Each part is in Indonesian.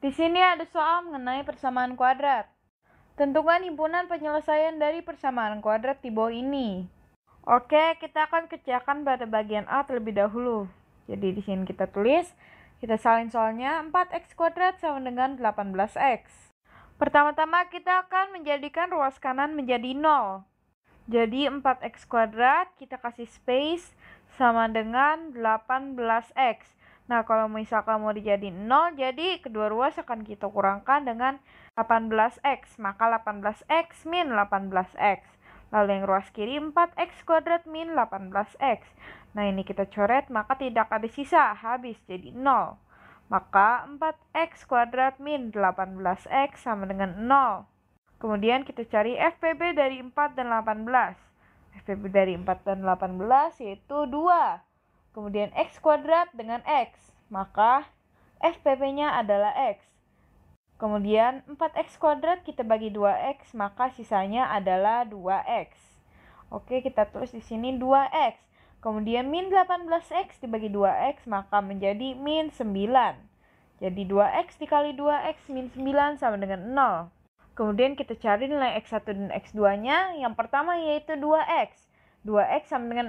Di sini ada soal mengenai persamaan kuadrat. Tentukan himpunan penyelesaian dari persamaan kuadrat di bawah ini. Oke, kita akan kerjakan pada bagian A terlebih dahulu. Jadi di sini kita tulis, kita salin soalnya 4x kuadrat sama dengan 18x. Pertama-tama kita akan menjadikan ruas kanan menjadi 0. Jadi 4x kuadrat kita kasih space sama dengan 18x. Nah, kalau misalkan mau jadi 0, jadi kedua ruas akan kita kurangkan dengan 18x. Maka 18x min 18x. Lalu yang ruas kiri 4x kuadrat min 18x. Nah, ini kita coret, maka tidak ada sisa, habis jadi 0. Maka 4x kuadrat min 18x sama dengan 0. Kemudian kita cari FPB dari 4 dan 18. FPB dari 4 dan 18 yaitu 2 kemudian x kuadrat dengan x, maka FPP-nya adalah x. Kemudian 4x kuadrat kita bagi 2x, maka sisanya adalah 2x. Oke, kita tulis di sini 2x. Kemudian min 18x dibagi 2x, maka menjadi min 9. Jadi 2x dikali 2x min 9 sama dengan 0. Kemudian kita cari nilai x1 dan x2-nya. Yang pertama yaitu 2x. 2x sama dengan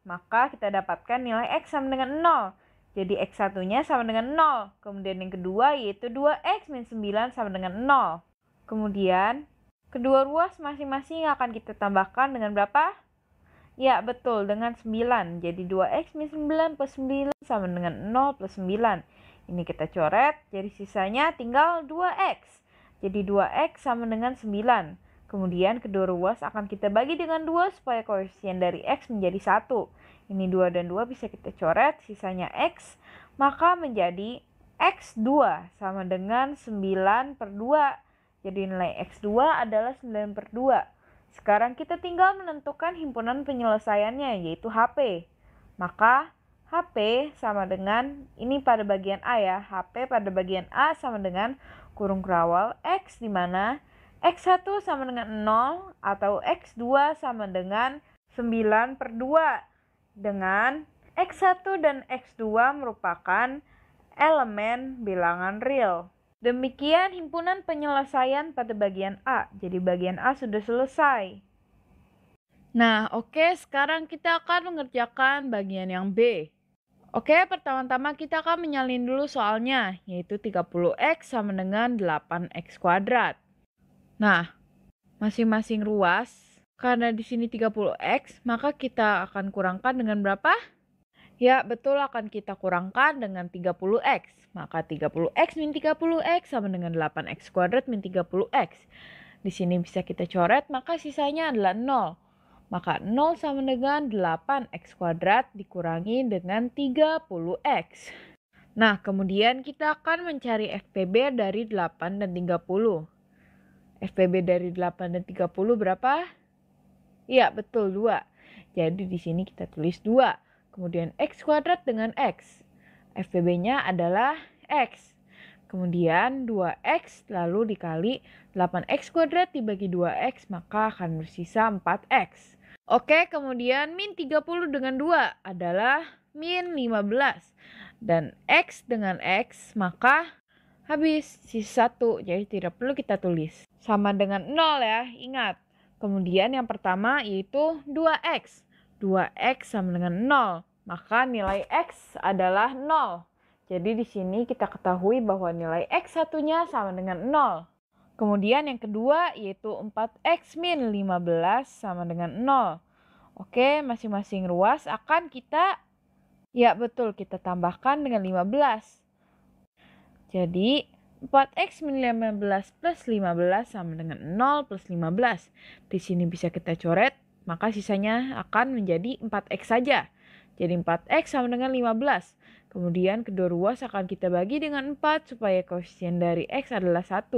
0, maka kita dapatkan nilai x sama dengan 0. Jadi x satunya sama dengan 0. Kemudian yang kedua yaitu 2x min 9 sama dengan 0. Kemudian kedua ruas masing-masing akan kita tambahkan dengan berapa? Ya betul dengan 9. Jadi 2x min 9 plus 9 sama dengan 0 plus 9. Ini kita coret, jadi sisanya tinggal 2x. Jadi 2x sama dengan 9. Kemudian kedua ruas akan kita bagi dengan dua supaya koefisien dari X menjadi satu. Ini dua dan dua bisa kita coret, sisanya X, maka menjadi X2 sama dengan 9 per 2. Jadi nilai X2 adalah 9 per 2. Sekarang kita tinggal menentukan himpunan penyelesaiannya, yaitu HP. Maka HP sama dengan, ini pada bagian A ya, HP pada bagian A sama dengan kurung kerawal X di mana X1 sama dengan 0 atau X2 sama dengan 9 per 2 dengan X1 dan X2 merupakan elemen bilangan real. Demikian himpunan penyelesaian pada bagian A. Jadi bagian A sudah selesai. Nah, oke, okay, sekarang kita akan mengerjakan bagian yang B. Oke, okay, pertama-tama kita akan menyalin dulu soalnya, yaitu 30x sama dengan 8x kuadrat. Nah, masing-masing ruas karena di sini 30x, maka kita akan kurangkan dengan berapa? Ya, betul akan kita kurangkan dengan 30x. Maka 30x min 30x sama dengan 8x kuadrat min 30x. Di sini bisa kita coret, maka sisanya adalah 0. Maka 0 sama dengan 8x kuadrat dikurangi dengan 30x. Nah, kemudian kita akan mencari FPB dari 8 dan 30. FPB dari 8 dan 30 berapa? Iya, betul 2. Jadi di sini kita tulis 2. Kemudian X kuadrat dengan X. FPB-nya adalah X. Kemudian 2X lalu dikali 8X kuadrat dibagi 2X maka akan bersisa 4X. Oke, kemudian min 30 dengan 2 adalah min 15. Dan X dengan X maka habis sisa satu jadi tidak perlu kita tulis sama dengan nol ya ingat kemudian yang pertama yaitu 2x 2x sama dengan nol maka nilai x adalah nol jadi di sini kita ketahui bahwa nilai x satunya sama dengan nol kemudian yang kedua yaitu 4x min 15 sama dengan nol Oke, masing-masing ruas akan kita, ya betul, kita tambahkan dengan 15. Jadi 4x min 15 plus 15 sama dengan 0 plus 15. Di sini bisa kita coret, maka sisanya akan menjadi 4x saja. Jadi 4x sama dengan 15. Kemudian kedua ruas akan kita bagi dengan 4 supaya koefisien dari x adalah 1.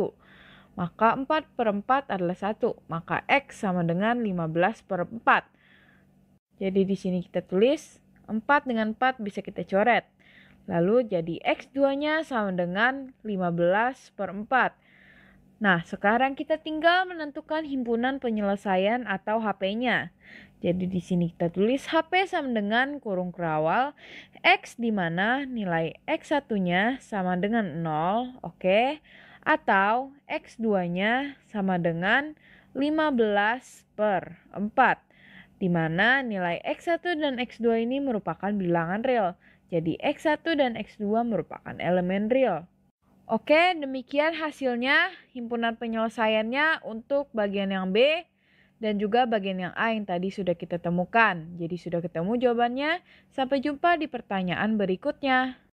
Maka 4 per 4 adalah 1. Maka x sama dengan 15 per 4. Jadi di sini kita tulis 4 dengan 4 bisa kita coret. Lalu jadi X2-nya sama dengan 15 per 4. Nah, sekarang kita tinggal menentukan himpunan penyelesaian atau HP-nya. Jadi di sini kita tulis HP sama dengan kurung kerawal X di mana nilai X1-nya sama dengan 0, oke? Okay? Atau X2-nya sama dengan 15 per 4 di mana nilai X1 dan X2 ini merupakan bilangan real. Jadi X1 dan X2 merupakan elemen real. Oke, demikian hasilnya himpunan penyelesaiannya untuk bagian yang B dan juga bagian yang A yang tadi sudah kita temukan. Jadi sudah ketemu jawabannya. Sampai jumpa di pertanyaan berikutnya.